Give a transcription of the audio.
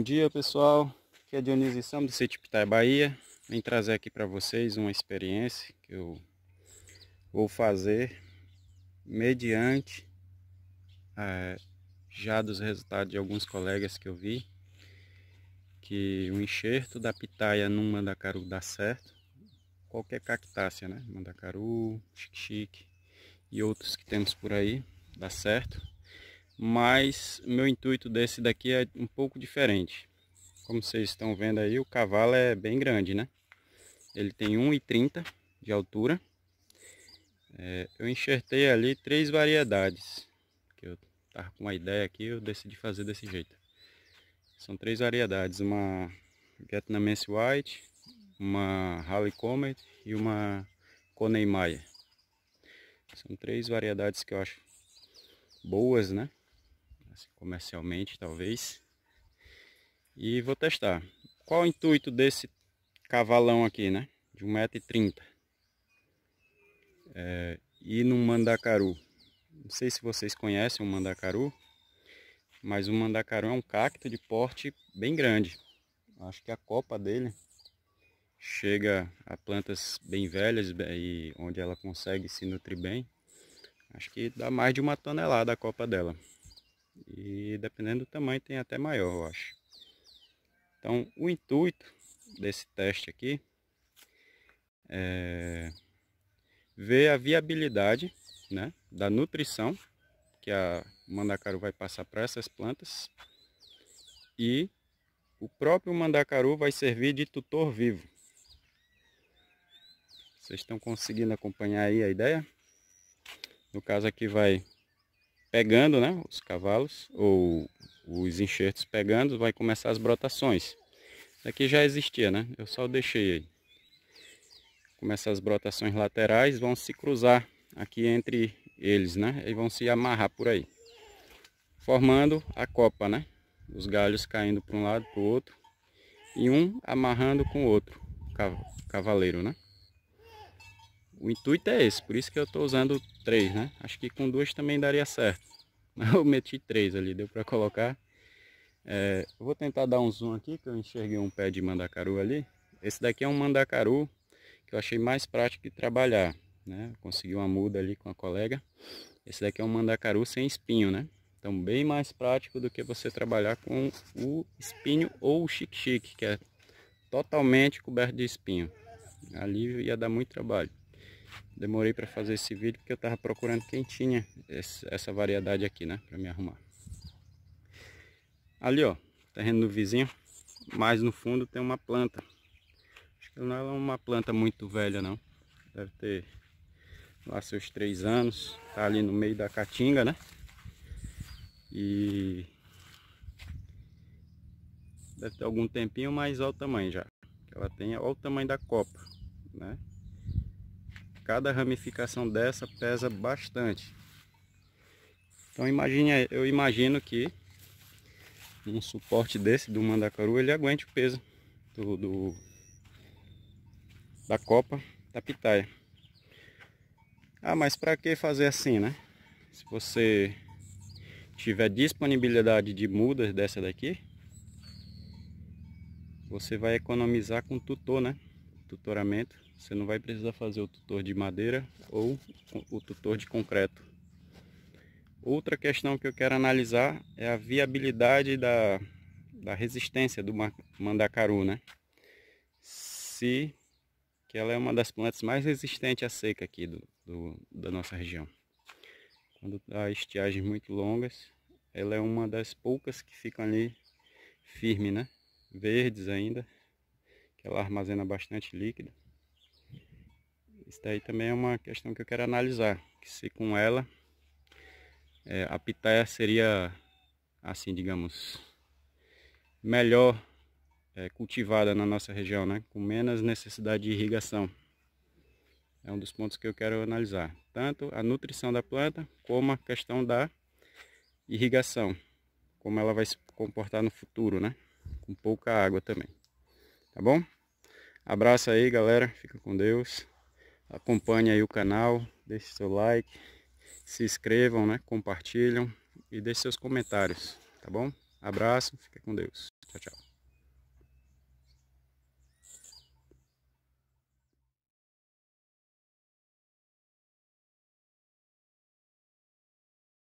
Bom dia pessoal, aqui é Dionísio Sam do Setipitai Bahia Vim trazer aqui para vocês uma experiência que eu vou fazer mediante é, já dos resultados de alguns colegas que eu vi que o enxerto da pitaia no mandacaru dá certo qualquer cactácea né, mandacaru, chique-chique e outros que temos por aí dá certo mas meu intuito desse daqui é um pouco diferente. Como vocês estão vendo aí, o cavalo é bem grande, né? Ele tem 1,30 de altura. É, eu enxertei ali três variedades, que eu estava com uma ideia aqui, eu decidi fazer desse jeito. São três variedades, uma Vietnamese White, uma Halley Comet e uma Coney Maia. São três variedades que eu acho boas, né? assim, comercialmente talvez. E vou testar. Qual o intuito desse cavalão aqui, né? De 1,30m. É, e no mandacaru. Não sei se vocês conhecem o mandacaru, mas o mandacaru é um cacto de porte bem grande. Acho que a copa dele chega a plantas bem velhas e onde ela consegue se nutrir bem. Acho que dá mais de uma tonelada a copa dela. E dependendo do tamanho tem até maior, eu acho. Então o intuito desse teste aqui é ver a viabilidade né, da nutrição que a mandacaru vai passar para essas plantas e o próprio mandacaru vai servir de tutor vivo. Vocês estão conseguindo acompanhar aí a ideia? No caso aqui vai pegando, né? Os cavalos ou os enxertos pegando, vai começar as brotações. aqui já existia, né? Eu só deixei aí. Começa as brotações laterais, vão se cruzar aqui entre eles, né? E vão se amarrar por aí. Formando a copa, né? Os galhos caindo para um lado, para o outro. E um amarrando com o outro, cavaleiro, né? O intuito é esse, por isso que eu estou usando três, né? Acho que com duas também daria certo. Mas eu meti três ali, deu para colocar. É, eu vou tentar dar um zoom aqui, que eu enxerguei um pé de mandacaru ali. Esse daqui é um mandacaru que eu achei mais prático de trabalhar, né? Consegui uma muda ali com a colega. Esse daqui é um mandacaru sem espinho, né? Então bem mais prático do que você trabalhar com o espinho ou o chique-chique, que é totalmente coberto de espinho. Ali ia dar muito trabalho. Demorei para fazer esse vídeo porque eu tava procurando quem tinha essa variedade aqui, né? Para me arrumar. Ali, ó, terreno do vizinho. Mais no fundo tem uma planta. Acho que não é uma planta muito velha, não. Deve ter lá seus três anos. Tá ali no meio da caatinga, né? E deve ter algum tempinho, mas olha o tamanho já. Que ela tem, olha o tamanho da copa, né? Cada ramificação dessa pesa bastante. Então imagine, eu imagino que um suporte desse do mandacaru ele aguente o peso do, do da copa da pitaia. Ah, mas para que fazer assim, né? Se você tiver disponibilidade de mudas dessa daqui, você vai economizar com tutor, né? Tutoramento. Você não vai precisar fazer o tutor de madeira ou o tutor de concreto. Outra questão que eu quero analisar é a viabilidade da, da resistência do mandacaru, né? Se que ela é uma das plantas mais resistentes à seca aqui do, do da nossa região. Quando há estiagens muito longas, ela é uma das poucas que ficam ali firme, né? Verdes ainda, que ela armazena bastante líquido. Isso daí também é uma questão que eu quero analisar. Que se com ela é, a pitaia seria, assim, digamos, melhor é, cultivada na nossa região, né? Com menos necessidade de irrigação. É um dos pontos que eu quero analisar. Tanto a nutrição da planta, como a questão da irrigação. Como ela vai se comportar no futuro, né? Com pouca água também. Tá bom? Abraço aí, galera. Fica com Deus. Acompanhe aí o canal, deixe seu like, se inscrevam, né? Compartilham e deixe seus comentários, tá bom? Abraço, fique com Deus. Tchau, tchau.